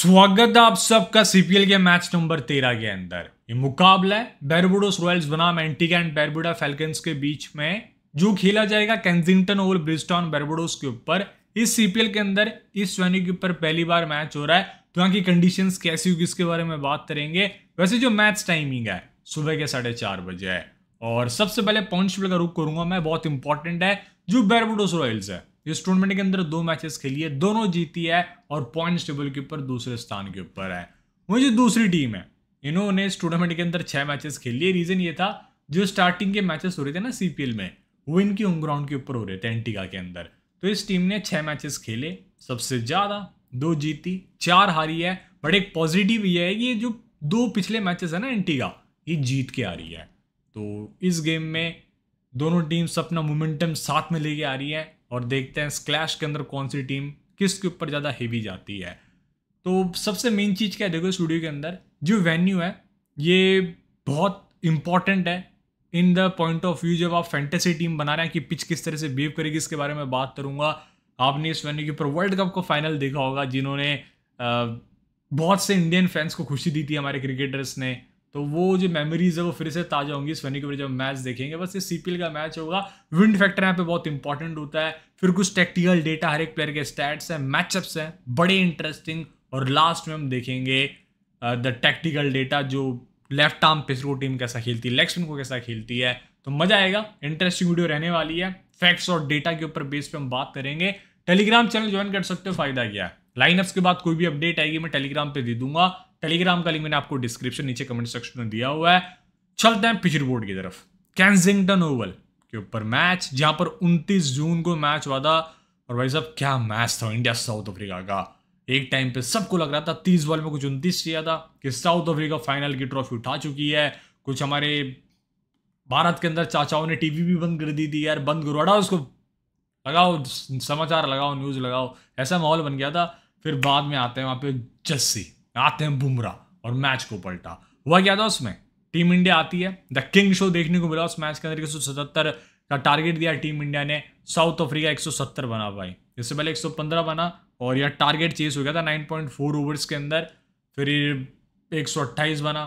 स्वागत है आप सबका सीपीएल के मैच नंबर तेरह के अंदर ये मुकाबला है बैरबुडोस रॉयल्स बनाम एंटीगा एंड बैरबुडा फैल्कन्स के बीच में जो खेला जाएगा कैंजिंगटन ओवर ब्रिस्टॉन बैरबुडोस के ऊपर इस सीपीएल के अंदर इस वेन्यू के ऊपर पहली बार मैच हो रहा है तो यहाँ की कंडीशन कैसी होगी इसके बारे में बात करेंगे वैसे जो मैच टाइमिंग है सुबह के साढ़े चार बजे है और सबसे पहले पॉइंट का रुख करूंगा मैं बहुत इंपॉर्टेंट है जो बैरबुडोस रॉयल्स है इस टूर्नामेंट के अंदर दो मैचेस खेली है दोनों जीती है और पॉइंट्स टेबल के ऊपर दूसरे स्थान के ऊपर है वही जो दूसरी टीम है इन्होंने इस टूर्नामेंट के अंदर छः मैचेस खेली है रीज़न ये था जो स्टार्टिंग के मैचेस हो रहे थे ना सी में वो इनके होम ग्राउंड के ऊपर हो रहे थे एंटीगा के अंदर तो इस टीम ने छः मैचेस खेले सबसे ज़्यादा दो जीती चार हारी है बट एक पॉजिटिव ये है कि ये जो दो पिछले मैचेस है ना एंटीगा ये जीत के आ रही है तो इस गेम में दोनों टीम्स अपना मोमेंटम साथ में लेके आ रही है और देखते हैं स्क्लैश के अंदर कौन सी टीम किसके ऊपर ज़्यादा हेवी जाती है तो सबसे मेन चीज़ क्या है देखो स्टूडियो के अंदर जो वेन्यू है ये बहुत इंपॉर्टेंट है in the point of view जब आप फैंटेसी टीम बना रहे हैं कि पिच किस तरह से बिहेव करेगी इसके बारे में बात करूंगा आपने इस वेन्यू के ऊपर वर्ल्ड कप को फाइनल देखा होगा जिन्होंने बहुत से इंडियन फैंस को खुशी दी थी हमारे क्रिकेटर्स ने तो वो जो मेमोरीज है वो फिर से ताज़ा होंगी इस वनी के जब मैच देखेंगे बस ये सीपीएल का मैच होगा विंड फैक्टर यहाँ पे बहुत इंपॉर्टेंट होता है फिर कुछ टेक्टिकल डेटा हर एक प्लेयर के स्टैट्स हैं मैचअप्स हैं बड़े इंटरेस्टिंग और लास्ट में हम देखेंगे द टेक्टिकल डेटा जो लेफ्ट आर्म पिच टीम कैसा खेलती है लेग स्पिन को कैसा खेलती है तो मज़ा आएगा इंटरेस्टिंग वीडियो रहने वाली है फैक्ट्स और डेटा के ऊपर बेस पे हम बात करेंगे टेलीग्राम चैनल ज्वाइन कर सकते हो फायदा क्या है लाइनअप्स के बाद कोई भी अपडेट आएगी मैं टेलीग्राम पे दे दूंगा टेलीग्राम का लिंक मैंने आपको डिस्क्रिप्शन नीचे कमेंट सेक्शन में दिया हुआ है चलते हैं पिचर रिपोर्ट की तरफ कैंसिंगटन ओवल के ऊपर मैच जहां पर 29 जून को मैच हुआ था और भाई साहब क्या मैच था इंडिया साउथ अफ्रीका का एक टाइम पे सबको लग रहा था तीस बॉल में कुछ उनतीस चाहिए था कि साउथ अफ्रीका फाइनल की ट्रॉफी उठा चुकी है कुछ हमारे भारत के अंदर चाचाओं ने टीवी भी बंद कर दी थी यार बंद करो उसको लगाओ समाचार लगाओ न्यूज़ लगाओ ऐसा माहौल बन गया था फिर बाद में आते हैं वहां पे जस्सी आते हैं बुमराह और मैच को पलटा हुआ क्या था उसमें टीम इंडिया आती है द किंग शो देखने को मिला उस मैच के अंदर एक का टारगेट दिया टीम इंडिया ने साउथ अफ्रीका 170 बना पाई इससे पहले 115 बना और यह टारगेट चेस हो गया था 9.4 ओवर्स के अंदर फिर एक बना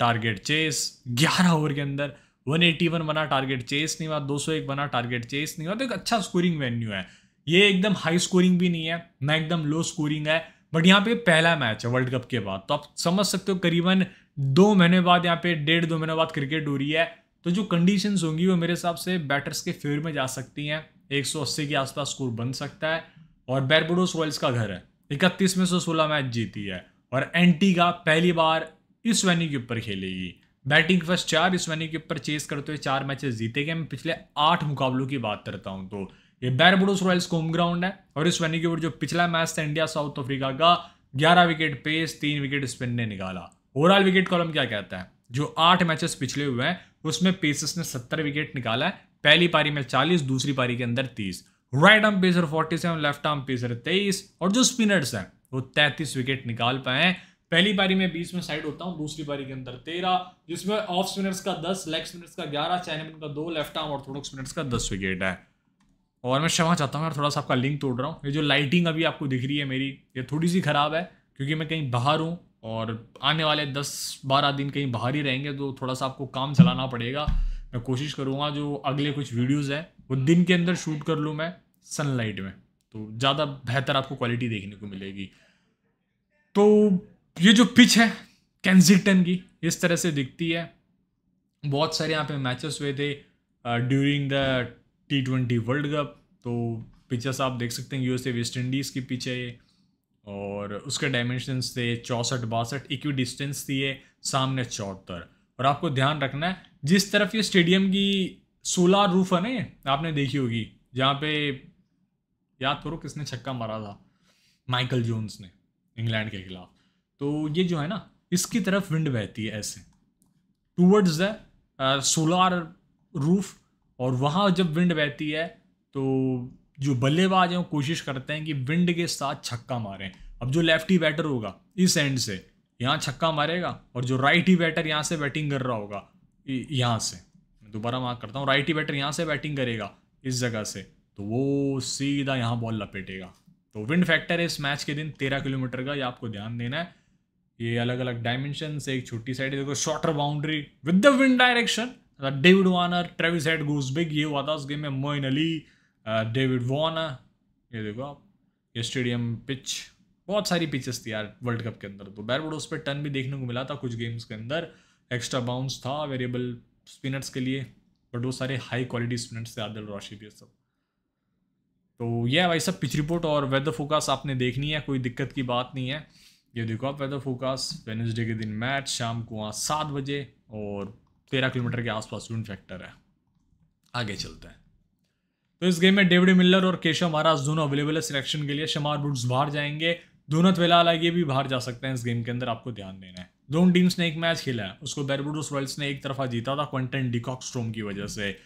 टारगेट चेस 11 ओवर के अंदर 181 बना टारगेट चेस नहीं हुआ 201 बना टारगेट चेस नहीं हुआ तो एक अच्छा स्कोरिंग वेन्यू है ये एकदम हाई स्कोरिंग भी नहीं है ना एकदम लो स्कोरिंग है बट यहाँ पे पहला मैच है वर्ल्ड कप के बाद तो आप समझ सकते हो करीबन दो महीने बाद यहाँ पे डेढ़ दो महीने बाद क्रिकेट हो रही है तो जो कंडीशन होंगी वो मेरे हिसाब से बैटर्स के फेवर में जा सकती हैं 180 के आसपास स्कोर बन सकता है और बैरबोडोस रॉयल्स का घर है इकतीस में से सोलह मैच जीती है और एंटीगा पहली बार इस वेन्यू के ऊपर खेलेगी बैटिंग फर्स्ट चार इस वेन्यू के ऊपर चेस करते हुए चार मैचेस जीते गए मैं पिछले आठ मुकाबलों की बात करता हूँ तो ये बैरबुडोस रॉयल्स का होम ग्राउंड है और इस वेन्यू के ऊपर जो पिछला मैच था इंडिया साउथ अफ्रीका का ग्यारह विकेट पेस तीन विकेट स्पिन ने निकाला ओवरऑल विकेट कॉलम क्या कहता है जो आठ मैचेस पिछले हुए हैं उसमें पेसिस ने सत्तर विकेट निकाला है पहली पारी में चालीस दूसरी पारी के अंदर तीस right arm pacer forty seven left arm pacer तेईस और जो स्पिनर्स हैं वो तैंतीस विकेट निकाल पाए हैं पहली पारी में बीस में साइड होता हूँ दूसरी पारी के अंदर तेरह जिसमें ऑफ स्पिनर्स का दस लेग स्पिनर्स का ग्यारह चैनमिन का दो लेफ्ट आर्म और स्पिनर्स का दस विकेट है और मैं क्षमा चाहता हूँ यार थोड़ा सा आपका लिंक तोड़ रहा हूँ ये जो लाइटिंग अभी आपको दिख रही है मेरी ये थोड़ी सी ख़राब है क्योंकि मैं कहीं बाहर हूँ और आने वाले दस बारह दिन कहीं बाहर ही रहेंगे तो थोड़ा सा आपको काम चलाना पड़ेगा मैं कोशिश करूँगा जो अगले कुछ वीडियोज़ हैं वो दिन के अंदर शूट कर लूँ मैं सनलाइट में तो ज़्यादा बेहतर आपको क्वालिटी देखने को मिलेगी तो ये जो पिच है कैंसिंगटन की इस तरह से दिखती है बहुत सारे यहाँ पे मैचेस हुए थे during uh, the T twenty world cup तो पिक्चर्स आप देख सकते हैं यूएसए वेस्ट इंडीज़ की पिच है और उसके डायमेंशनस थे चौंसठ बासठ इक्वी डिस्टेंस थी है सामने चौहत्तर और आपको ध्यान रखना है जिस तरफ ये स्टेडियम की सोलार रूफ है ना ये आपने देखी होगी जहाँ पे याद करो किसने छक्का मारा था माइकल जोन्स ने इंग्लैंड के खिलाफ तो ये जो है ना इसकी तरफ विंड बहती है ऐसे टूवर्ड्स द सोलार रूफ और वहाँ जब विंड बहती है तो जो बल्लेबाज हैं वो कोशिश करते हैं कि विंड के साथ छक्का मारें अब जो लेफ्टी बैटर होगा इस एंड से यहाँ छक्का मारेगा और जो राइट ही बैटर यहाँ से बैटिंग कर रहा होगा यहाँ से मैं दोबारा मार्क करता हूँ राइट ही बैटर यहाँ से बैटिंग करेगा इस जगह से तो वो सीधा यहाँ बॉल लपेटेगा तो विंड फैक्टर है इस मैच के दिन तेरह किलोमीटर का ये आपको ध्यान देना है ये अलग अलग डायमेंशन से एक छोटी साइड देखो shorter boundary with the wind direction David Warner Travis Head big ये हुआ था उस गेम में मोइन अली डेविड वार्नर ये देखो आप ये स्टेडियम पिच बहुत सारी पिचेस थी यार वर्ल्ड कप के अंदर तो उस पर टर्न भी देखने को मिला था कुछ गेम्स के अंदर एक्स्ट्रा बाउंस था वेरिएबल स्पिनर्स के लिए बट वो सारे हाई क्वालिटी स्पिनर्स थे आदिल रोशिद ये सब तो ये भाई सब पिच रिपोर्ट और वेदर फोकास आपने देखनी है कोई दिक्कत की बात नहीं है ये देखो आप वेदर फोकास वेनजडे के दिन मैच शाम को वहाँ सात बजे और तेरह किलोमीटर के आसपास यून फैक्टर है आगे चलते हैं तो इस गेम में डेविड मिल्लर और केशव महाराज दोनों अवेलेबल है सिलेक्शन के लिए शमार बुड्स बाहर जाएंगे दोनों वेला लाइए भी बाहर जा सकते हैं इस गेम के अंदर आपको ध्यान देना है दोनों टीम्स ने एक मैच खेला है उसको बैरबुडोस रॉयल्स ने एक तरफा जीता था क्वेंटन डिकॉक स्ट्रोम की वजह से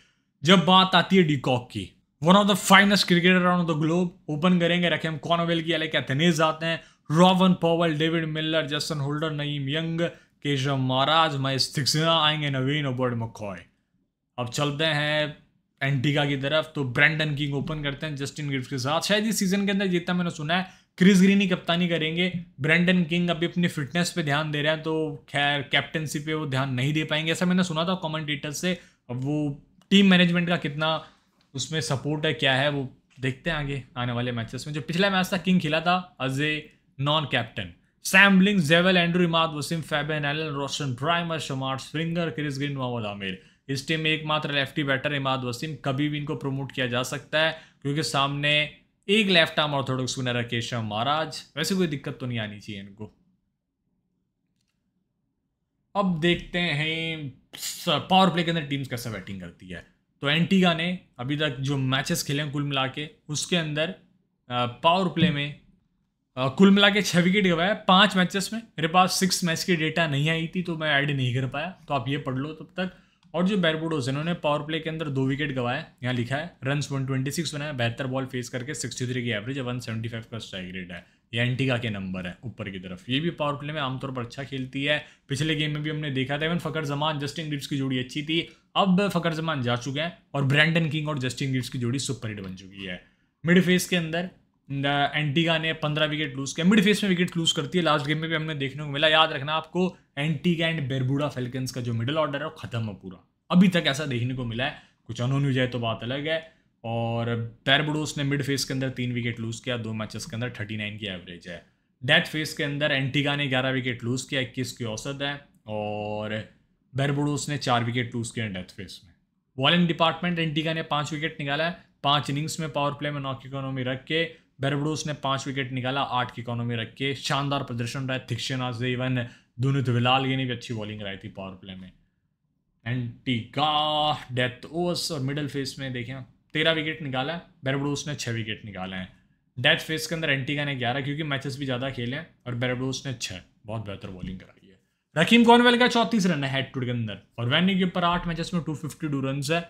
जब बात आती है डिकॉक की one of the finest cricketer on the globe open करेंगे रखे हम कॉनवेल की अलग एथनेज आते हैं Rovman Powell David Miller Jason Holder Naeem Young Keshav Maharaj Maheesh Theekshana आएंगे नवीन और बर्ड मकॉय अब चलते हैं एंटीगा की तरफ तो ब्रेंडन किंग ओपन करते हैं जस्टिन ग्रिफ्स के साथ शायद इस सीजन के अंदर जितना मैंने सुना है क्रिस ग्रीनी कप्तानी करेंगे ब्रेंडन किंग अभी अपनी फिटनेस पे ध्यान दे रहे हैं तो खैर कैप्टनसी पे वो ध्यान नहीं दे पाएंगे ऐसा मैंने सुना था कॉमेंटेटर से अब वो टीम मैनेजमेंट का कितना उसमें सपोर्ट है क्या है वो देखते हैं आगे आने वाले मैचेस में जो पिछला मैच था किंग खिला था as a non captain Sam Zevel, Andrew Imad, Wasim Fabian, Allen Roshan, Primer, Shamar, Springer, Chris Green, Mohammad Amir इस टीम में एकमात्र लेफ्टी बैटर इमाद वसीम कभी भी इनको प्रमोट किया जा सकता है क्योंकि सामने एक लेफ्ट आर्म ऑर्थोडॉक्स विनर है केशव महाराज वैसे कोई दिक्कत तो नहीं आनी चाहिए इनको अब देखते हैं पावर प्ले के अंदर टीम्स कैसे बैटिंग करती है तो एंटीगा ने अभी तक जो मैचेस खेले हैं कुल मिला के उसके अंदर पावर प्ले में कुल मिला के छः विकेट गवाया पांच मैचेस में मेरे पास सिक्स मैच की डेटा नहीं आई थी तो मैं ऐड नहीं कर पाया तो आप ये पढ़ लो तब तक और जो बैरबोडोज इन्होंने पावर प्ले के अंदर दो विकेट गवाए यहाँ लिखा है रन वन ट्वेंटी सिक्स बनाया बेहतर बॉल फेस करके सिक्सटी थ्री की एवरेज वन सेवेंटी फाइव का स्ट्राइक रेट है ये एंटीका के नंबर है ऊपर की तरफ ये भी पावर प्ले में आमतौर पर अच्छा खेलती है पिछले गेम में भी हमने देखा था even Fakhar Zaman Justin Greaves की जोड़ी अच्छी थी अब फकर जमान जा चुके हैं और ब्रैंडन किंग और जस्टिन ग्रिप्स की जोड़ी सुपर हिट बन चुकी है मिड फेस के अंदर एंटीगा ने uh, पंद्रह विकेट लूज किया मिड फेस में विकेट लूज करती है लास्ट गेम में भी हमने देखने को मिला याद रखना आपको एंटीगा एंड बेरबूडा फेल्कन्स का जो मिडिल ऑर्डर है वो खत्म है पूरा अभी तक ऐसा देखने को मिला है कुछ अनोन जाए तो बात अलग है और बैरबुडोस ने मिड फेस के अंदर तीन विकेट लूज किया दो मैचेस के अंदर थर्टी नाइन की एवरेज है डेथ फेस के अंदर एंटीगा ने ग्यारह विकेट लूज किया इक्कीस की औसत है और बैरबुडोस ने चार विकेट लूज किए डेथ फेस में बॉलिंग डिपार्टमेंट एंटीगा ने पाँच विकेट निकाला है पाँच इनिंग्स में पावर प्ले में नॉक इकोनॉमी रख के बेरबडोस ने पांच विकेट निकाला आठ की इकोनॉमी रख के शानदार प्रदर्शन रहा थिक्शन से इवन दुनित विलाल ये ने भी अच्छी बॉलिंग कराई थी पावर प्ले में एंटीगा डेथ ओस और मिडल फेस में देखें तेरह विकेट निकाला बेरबडोस ने छः विकेट निकाले हैं डेथ फेस के अंदर एंटीगा ने ग्यारह क्योंकि मैचेस भी ज़्यादा खेले हैं और बेरबडोस ने छः बहुत बेहतर बॉलिंग कराई है रकीम कॉनवेल का चौंतीस रन है हेड टू के अंदर और वैनी के ऊपर आठ मैचेस में टू फिफ्टी टू रन है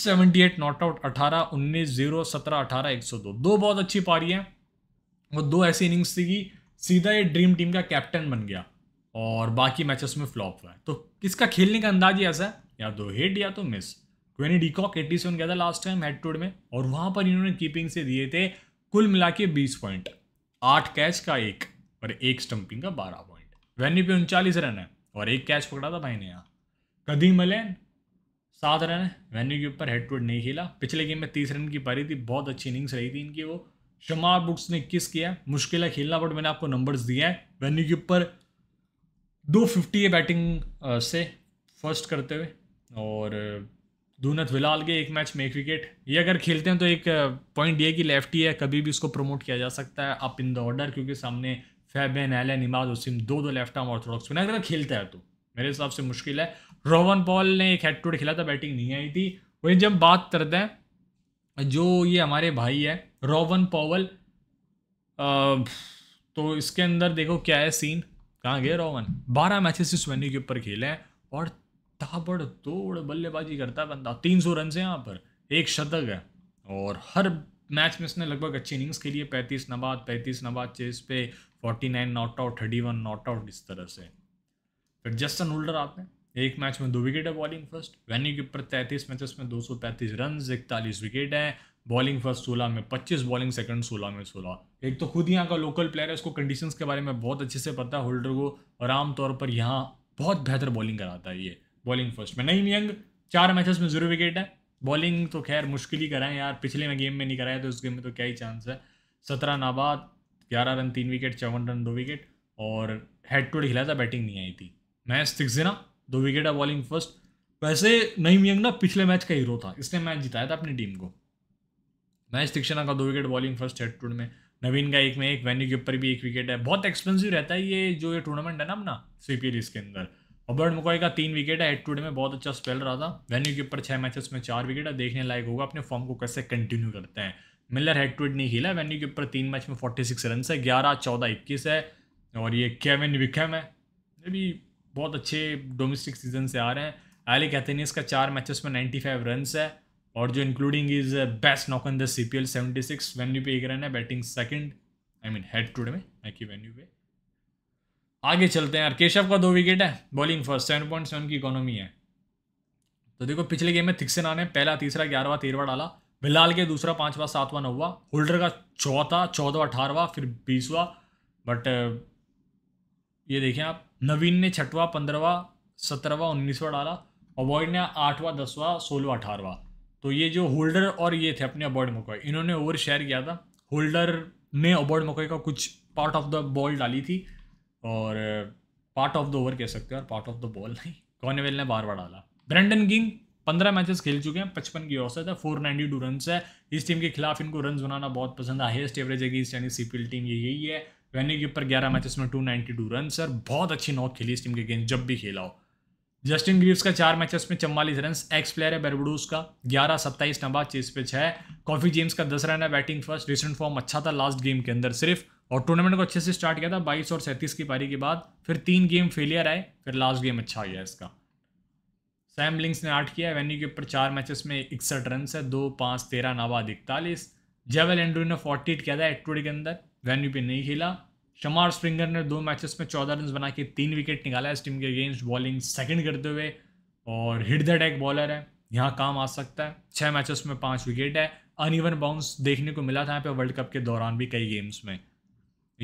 सेवेंटी एट नॉट आउट अठारह उन्नीस जीरो सत्रह अठारह एक सौ दो दो बहुत अच्छी पारी है वो दो ऐसी इनिंग्स थी कि सीधा ये ड्रीम टीम का कैप्टन बन गया और बाकी मैचेस में फ्लॉप हुआ है तो किसका खेलने का अंदाज ही ऐसा है या तो हिट या तो miss Quinton de Kock eighty seven गया था लास्ट टाइम हेड टूड में और वहाँ पर इन्होंने कीपिंग से दिए थे कुल मिला के बीस पॉइंट आठ कैच का एक और एक स्टम्पिंग का बारह पॉइंट वेन्यू पे उनचालीस रन है और एक कैच पकड़ा था भाई ने यहाँ कदीम अलैन सात रन वेन्यू के ऊपर हेड टू हेड नहीं खेला पिछले गेम में तीस रन की पारी थी बहुत अच्छी इनिंग्स रही थी इनकी वो शमार बुक्स ने किस किया मुश्किल है खेलना बट मैंने आपको नंबर्स दिए हैं वेन्यू के ऊपर दो फिफ्टी है बैटिंग से फर्स्ट करते हुए और दूनत विलाल के एक मैच में एक विकेट ये अगर खेलते हैं तो एक पॉइंट ये कि ही है कभी भी इसको प्रमोट किया जा सकता है अप इन द ऑर्डर क्योंकि सामने फैबेन एलन इमाद वसीम दो दो लेफ्ट आर्म ऑर्थोडॉक्स स्पिनर अगर खेलता है तो मेरे हिसाब से मुश्किल है रोवन पॉल ने एक हेड टूड खेला था बैटिंग नहीं आई थी वहीं जब बात करते हैं जो ये हमारे भाई है रोवन पॉवल तो इसके अंदर देखो क्या है सीन कहाँ गए रोवन बारह मैचेस इस वेन्यू के ऊपर खेले हैं और ताबड़ तोड़ बल्लेबाजी करता है बंदा तीन सौ रन से यहाँ पर एक शतक है और हर मैच में इसने लगभग अच्छी इनिंग्स के लिए पैंतीस नबाद पैंतीस नबाद चेस पे forty nine not out thirty one not out इस तरह से फिर जस्टन होल्डर आते हैं एक मैच में दो विकेट है बॉलिंग फर्स्ट वेन्यू के ऊपर तैंतीस मैचेस में दो सौ पैंतीस रन इकतालीस विकेट हैं बॉलिंग फर्स्ट सोलह में पच्चीस बॉलिंग सेकंड सोलह में सोलह एक तो खुद यहाँ का लोकल प्लेयर है उसको कंडीशन के बारे में बहुत अच्छे से पता है होल्डर को और आमतौर पर यहाँ बहुत बेहतर बॉलिंग कराता है ये बॉलिंग फर्स्ट में नहीं यंग चार मैचेस में जीरो विकेट है बॉलिंग तो खैर मुश्किल ही कराएं यार पिछले में गेम में नहीं कराया तो उस गेम में तो क्या ही चांस है सत्रह नाबाद ग्यारह रन तीन विकेट चौवन रन दो विकेट और हेड टू हेड खिला था बैटिंग नहीं आई थी मैच देना दो विकेट है बॉलिंग फर्स्ट वैसे नईम यंग ना पिछले मैच का हीरो था इसने मैच जिताया था अपनी टीम को मैच सिक्सिना का दो wicket bowling first head to में नवीन का एक में एक वेन्यू के ऊपर भी एक विकेट है बहुत एक्सपेंसिव रहता है ये जो ये टूर्नामेंट है ना अपना सी पी इसके अंदर अबर्ट मुकोई का तीन विकेट है हेड टूड में बहुत अच्छा स्पेल रहा था वेन्यू के ऊपर छः मैचेस में चार विकेट है देखने लायक होगा अपने फॉर्म को कैसे कंटिन्यू करते हैं मिलर हेड टूड नहीं खेला वेन्यू के ऊपर तीन मैच में फोर्टी सिक्स रन है ग्यारह चौदह इक्कीस है और ये केविन विकम है ये भी बहुत अच्छे डोमेस्टिक सीजन से आ रहे हैं एलिक कैथेनियस का चार मैचेस में 95 फाइव रन है और जो including his best knock on the C P L seventy six venue पे एक रन है batting second I mean head to head में ना कि वेन्यू पे आगे चलते हैं यार केशव का दो विकेट है bowling first seven point seven की इकोनॉमी है तो देखो पिछले गेम में थिक्सन आने पहला तीसरा ग्यारहवा तेरहवा डाला बिलाल के दूसरा पाँचवा सातवा नौवा होल्डर का चौथा चौदहवा अठारहवा फिर बीसवा बट ये देखें आप नवीन ने छठवा पंद्रवा सत्रहवा उन्नीसवा डाला अवॉर्ड ने आठवा दसवा सोलवा अठारवा तो ये जो होल्डर और ये थे अपने अवॉर्ड मकोए इन्होंने ओवर शेयर किया था होल्डर ने अवॉर्ड मकोई का कुछ पार्ट ऑफ द बॉल डाली थी और पार्ट ऑफ द ओवर कह सकते हैं और पार्ट ऑफ द बॉल नहीं कॉनेवेल ने बार बार डाला ब्रेंडन किंग पंद्रह मैचेस खेल चुके हैं पचपन की औसत है फोर नाइन्टी टू रन है इस टीम के खिलाफ इनको रन बनाना बहुत पसंद है हाइस्ट एवरेज है कि इस यानी सीपीएल टीम ये यही है वैनी के ऊपर ग्यारह मैचेस में two ninety two run sir बहुत अच्छी नॉक खेली इस टीम के गेंद जब भी खेला हो जस्टिन ग्रीव्स का चार मैचेस में चम्वालीस रन एक्स प्लेयर है बेरबडूस का ग्यारह सत्ताईस नंबर चीज पे छः कॉफी जेम्स का दस रन है बैटिंग फर्स्ट रिसेंट फॉर्म अच्छा था लास्ट गेम के अंदर सिर्फ और टूर्नामेंट को अच्छे से स्टार्ट किया था बाईस और सैंतीस की पारी के बाद फिर तीन गेम फेलियर आए फिर लास्ट गेम अच्छा गया इसका सैम लिंग्स ने आठ किया वेन्यू के ऊपर चार मैचेस में इकसठ रन है दो पाँच तेरह नाबाद इकतालीस जेवल एंड्रू ने फोर्टी एट किया था एट के अंदर वेन्यू पे नहीं खेला शमार स्प्रिंगर ने दो मैचेस में चौदह रन बना के तीन विकेट निकाला इस टीम के अगेंस्ट बॉलिंग सेकंड करते हुए और हिट द डेक बॉलर है यहाँ काम आ सकता है छः मैचेस में पांच विकेट है अनइवन बाउंस देखने को मिला था यहाँ पे वर्ल्ड कप के दौरान भी कई गेम्स में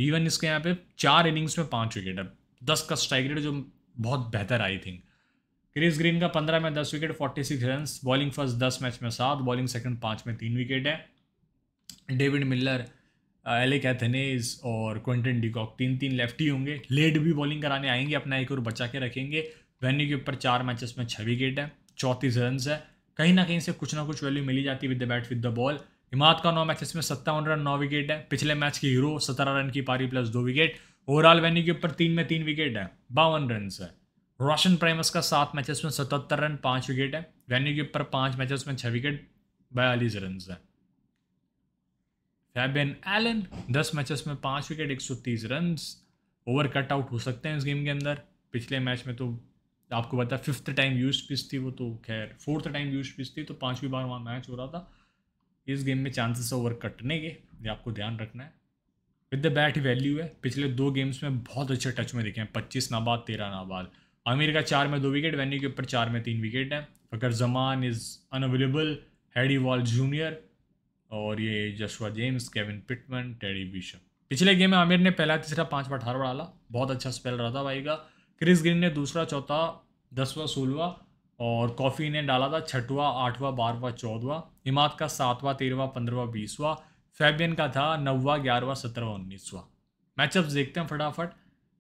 इवन इसके यहाँ पे चार इनिंग्स में पाँच विकेट है दस का स्ट्राइक रेट जो बहुत बेहतर आई थिंक क्रिस ग्रीन का पंद्रह में दस wicket forty six run bowling first दस मैच में सात बॉलिंग सेकंड पाँच में तीन विकेट है डेविड मिल्लर एले एथनेज और क्विंटन डिकॉक तीन तीन लेफ्टी होंगे लेट भी बॉलिंग कराने आएंगे अपना एक और बचा के रखेंगे वेन्यू के ऊपर चार मैचेस में छः विकेट है चौंतीस रन है कहीं ना कहीं से कुछ ना कुछ वैल्यू मिली जाती है with the bat with the ball Imad का नौ मैचेस में सत्तावन रन नौ विकेट है पिछले मैच के हीरो सत्रह रन की पारी प्लस दो विकेट ओवरऑल वेन्यू के ऊपर तीन में तीन विकेट है बावन रन है रोशन प्राइमस का सात मैचेस में सतहत्तर रन पाँच विकेट है वेन्यू के ऊपर पाँच मैचेस में छः विकेट बयालीस रन है फैबियन एलन दस मैचेस में पाँच विकेट एक सौ तीस रन ओवर कट आउट हो सकते हैं इस गेम के अंदर पिछले मैच में तो आपको पता फिफ्थ टाइम यूज पिच थी वो तो खैर फोर्थ टाइम यूज पिच थी तो पाँचवीं बार वहाँ मैच हो रहा था इस गेम में चांसेस ओवर कटने के ये आपको ध्यान रखना है विद द बैट वैल्यू है पिछले दो गेम्स में बहुत अच्छे टच में देखे हैं पच्चीस नाबाद तेरह नाबाद आमिर का चार में दो विकेट वैन्यू के ऊपर चार में तीन विकेट हैं Fakhar Zaman is unavailable Hayden Walsh junior और ये Joshua James Kevin Pittman Teddy Bishop पिछले गेम में आमिर ने पहला तीसरा पाँचवा अठारवा डाला बहुत अच्छा स्पेल रहा था भाई का क्रिस ग्रीन ने दूसरा चौथा दसवा सोलवा और कॉफ़ी ने डाला था छठवा आठवां बारहवा चौदवा इमाद का सातवां तेरहवा पंद्रहवा बीसवा फैबियन का था नौवा ग्यारहवा सत्रहवा उन्नीसवा मैचअप देखते हैं फटाफट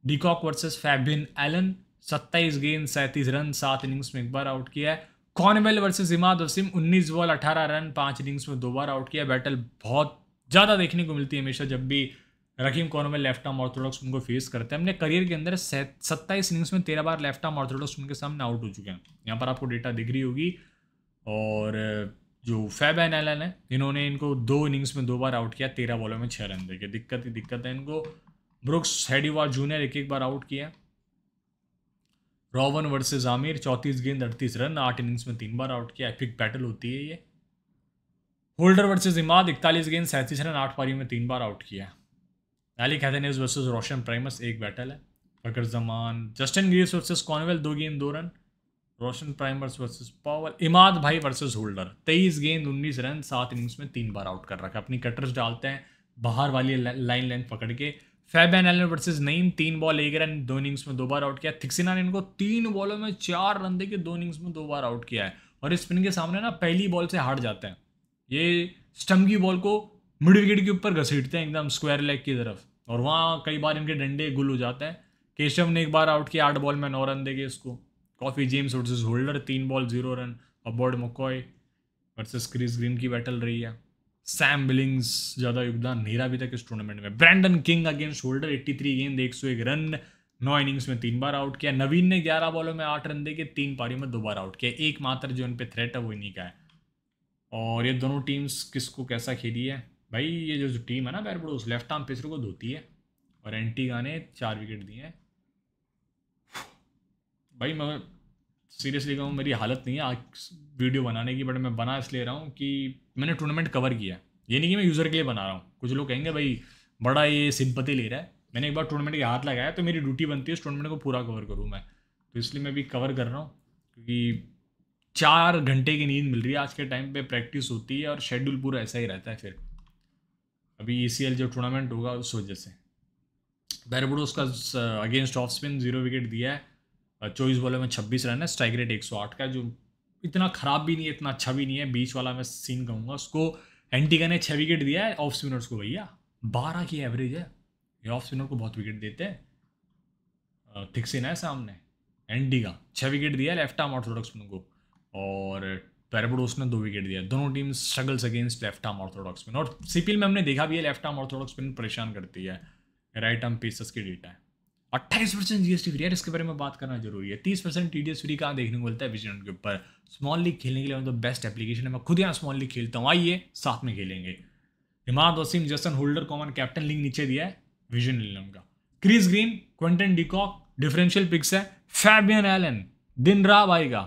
डीकॉक वर्सेस फैबियन एलन सत्ताईस गेंद सैंतीस रन सात इनिंग्स में एक बार आउट किया है कॉनवेल वर्सेस इमाद वसीम उन्नीस बॉल अठारह रन पांच इनिंग्स में दो बार आउट किया बैटल बहुत ज़्यादा देखने को मिलती है हमेशा जब भी Rahkeem Cornwall left arm orthodox उनको फेस करते हैं अपने करियर के अंदर सत्ताईस इनिंग्स में तेरह बार लेफ्ट आर्म ऑर्थोडॉक्स उनके सामने आउट हो चुके हैं यहाँ पर आपको डेटा दिख रही होगी और जो फैब एन एलन है इन्होंने इनको दो इनिंग्स में दो बार आउट किया तेरह बॉलों में छः रन देखे दिक्कत ही दिक्कत है इनको ब्रुक्स हेडीवा जूनियर एक एक बार आउट किया रॉवन वर्सेस आमिर चौंतीस गेंद अड़तीस रन आठ इनिंग्स में तीन बार आउट किया एपिक बैटल होती है ये होल्डर वर्सेस इमाद इकतालीस गेंद सैंतीस रन आठ पारी में तीन बार आउट किया अली खैदनेज वर्सेज रोशन प्राइमस एक बैटल है Fakhar Zaman Justin Greaves versus Cornwall दो गेंद दो run Roshon Primus versus Powell Imad भाई वर्सेस होल्डर तेईस गेंद उन्नीस रन सात इनिंग्स में तीन बार आउट कर रखा अपनी कटर्स डालते हैं बाहर वाली लाइन लेंथ पकड़ के Fabian Allen versus Naeem तीन बॉल एक रन दो इनिंग्स में दो बार आउट किया थिक्सिना ने इनको तीन बॉलों में चार रन दे के दो इनिंग्स में दो बार आउट किया है और इस स्पिन के सामने ना पहली बॉल से हार जाते हैं ये स्टम्प की बॉल को मिड विकेट के ऊपर घसीटते हैं एकदम स्क्वायर लेग की तरफ और वहाँ कई बार इनके डंडे गुल हो जाते हैं केशव ने एक बार आउट किया आठ बॉल में नौ रन देंगे इसको कॉफी जेम्स वर्सेज होल्डर तीन ball zero run Obed McCoy versus Chris Green की बैटल रही है सैम बिलिंग्स ज़्यादा योगदान नहीं रहा अभी तक इस टूर्नामेंट में ब्रैंडन किंग अगेंस्ट होल्डर 83 गेंद एक सौ एक रन नौ इनिंग्स में तीन बार आउट किया नवीन ने ग्यारह बॉलों में आठ रन देके तीन पारियों में दो बार आउट किया एकमात्र जो उनपे थ्रेट है वो इन्हीं का है और ये दोनों टीम्स किसको कैसा खेली है भाई ये जो टीम है ना बैरबडोस लेफ्ट आर्म पिचर को धोती है और एंटीगा ने चार विकेट दिए हैं भाई मगर सीरियसली कहूँ मेरी हालत नहीं है आज वीडियो बनाने की बट मैं बना इसलिए रहा हूँ कि मैंने टूर्नामेंट कवर किया है ये नहीं कि मैं यूज़र के लिए बना रहा हूँ कुछ लोग कहेंगे भाई बड़ा ये सिंपति ले रहा है मैंने एक बार टूर्नामेंट के हाथ लगाया तो मेरी ड्यूटी बनती है उस टूर्नामेंट को पूरा कवर करूँ मैं तो इसलिए मैं भी कवर कर रहा हूँ क्योंकि चार घंटे की नींद मिल रही है आज के टाइम पे प्रैक्टिस होती है और शेड्यूल पूरा ऐसा ही रहता है फिर अभी ई e जो टूर्नामेंट होगा उस वजह से बैरबुडोस का against off spin zero wicket दिया है चौबीस बॉलों में छब्बीस रन है स्ट्राइक रेट एक सौ आठ का जो इतना ख़राब भी नहीं है इतना अच्छा भी नहीं है बीच वाला मैं सीन कहूँगा उसको एंटीगा ने छः विकेट दिया है ऑफ स्पिनर्स को भैया बारह की एवरेज है ये ऑफ स्पिनर को बहुत विकेट देते हैं थिक्सिन है सामने एंटीगा छः विकेट दिया है लेफ्ट आर्म ऑर्थोडॉक्स स्पिनर को और पैराबोडोस ने दो विकेट दिया दोनों team struggles against left arm orthodox spin और सीपीएल में हमने देखा भी है लेफ्ट आर्म ऑर्थोडॉक्स स्पिन परेशान करती है राइट आर्म पेसर्स की डेटा है अट्ठाईस परसेंट जीएसटी फ्री है इसके बारे में बात करना जरूरी है तीस परसेंट टी डी फ्री कहाँ देखने को मिलता है विजन के ऊपर स्मॉल लीग खेलने के लिए तो बेस्ट एप्लीकेशन है मैं खुद यहाँ स्मॉल लीग खेलता हूँ आइए साथ में खेलेंगे Imad Wasim Jason Holder common captain link नीचे दिया है विजन इलेवन का Chris Green Quinton de Kock differential picks है फैबियन एलन दिन रा आएगा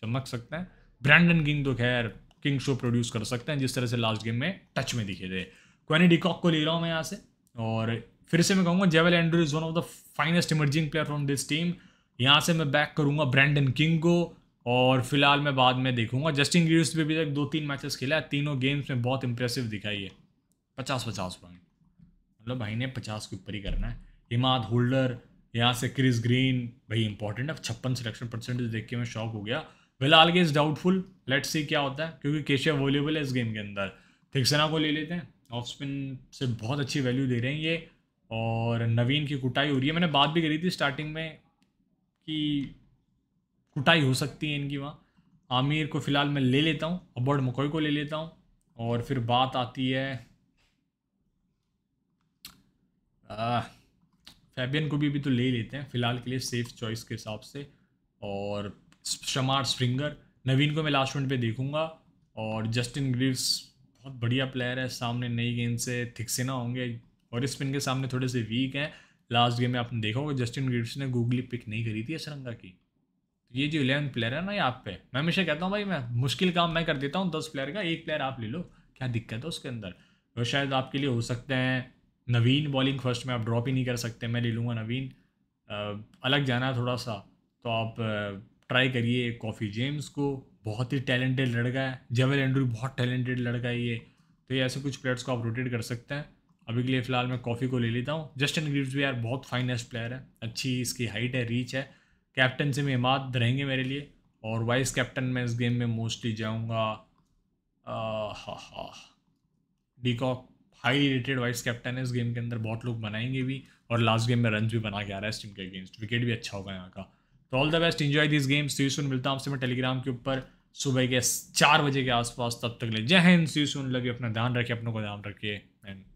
चमक सकते हैं ब्रैंडन किंग तो खैर किंग शो प्रोड्यूस कर सकते हैं जिस तरह से लास्ट गेम में टच में दिखे थे क्वेनी डिकॉक को ले रहा हूँ मैं यहाँ से और फिर से मैं कहूँगा Jewel Andrew is one of the finest emerging player from this team यहाँ से मैं बैक करूँगा ब्रैंडन किंग को और फिलहाल मैं बाद में देखूंगा जस्टिन ग्रीव्स भी अभी तक दो तीन मैचेस खेला है तीनों गेम्स में बहुत इंप्रेसिव दिखाई है पचास पचास पॉइंट मतलब भाई ने पचास के ऊपर ही करना है इमाद होल्डर यहाँ से क्रिस ग्रीन भाई इंपॉर्टेंट है छप्पन सिलेक्शन परसेंटेज देख के मैं शॉक हो गया फिलहाल गेज डाउटफुल लेट्स सी क्या होता है क्योंकि केशव अवेलेबल है इस गेम के अंदर थिक्सना को ले लेते हैं ऑफ स्पिन से बहुत अच्छी वैल्यू दे रहे हैं ये और नवीन की कुटाई हो रही है मैंने बात भी करी थी स्टार्टिंग में कि कुटाई हो सकती है इनकी वहाँ आमिर को फ़िलहाल मैं ले लेता हूँ अबर्ड मकोई को ले लेता हूँ और फिर बात आती है फैबियन को भी अभी तो ले लेते हैं फ़िलहाल के लिए सेफ चॉइस के हिसाब से और शमार स्प्रिंगर नवीन को मैं लास्ट मिनट पे देखूंगा और जस्टिन ग्रीव्स बहुत बढ़िया प्लेयर है सामने नई गेंद से थिकसिना होंगे और इस स्पिन के सामने थोड़े से वीक हैं लास्ट गेम में आपने देखा होगा जस्टिन ग्रीव्स ने गूगली पिक नहीं करी थी असरंगा की तो ये जो इलेवन प्लेयर है ना ये आप पे मैं हमेशा कहता हूँ भाई मैं मुश्किल काम मैं कर देता हूँ दस प्लेयर का एक प्लेयर आप ले लो क्या दिक्कत है उसके अंदर और शायद आपके लिए हो सकते हैं नवीन बॉलिंग फर्स्ट में आप ड्रॉप ही नहीं कर सकते मैं ले लूँगा नवीन अलग जाना है थोड़ा सा तो आप ट्राई करिए कॉफ़ी जेम्स को बहुत ही टैलेंटेड लड़का है जेवल एंड्रू बहुत टैलेंटेड लड़का है ये तो ये ऐसे कुछ प्लेयर्स को आप रोटेट कर सकते हैं अभी के लिए फ़िलहाल मैं कॉफ़ी को ले लेता हूँ जस्टिन ग्रीव्स भी यार बहुत फाइनेस्ट प्लेयर है अच्छी इसकी हाइट है रीच है कैप्टन से भी इमाद रहेंगे मेरे लिए और वाइस कैप्टन मैं इस गेम में मोस्टली जाऊँगा हा हा de Kock high rated vice captain है इस गेम के अंदर बहुत लोग बनाएंगे भी और लास्ट गेम में रन भी बना के आ रहा है इस टीम के अगेंस्ट विकेट भी अच्छा होगा यहाँ का तो all the best enjoy this game see soon मिलता हूँ आपसे मैं टेलीग्राम के ऊपर सुबह के चार बजे के आसपास तब तक ले जय हिंद सी सुन लगे अपना ध्यान रखिए अपनों को ध्यान रखिए एंड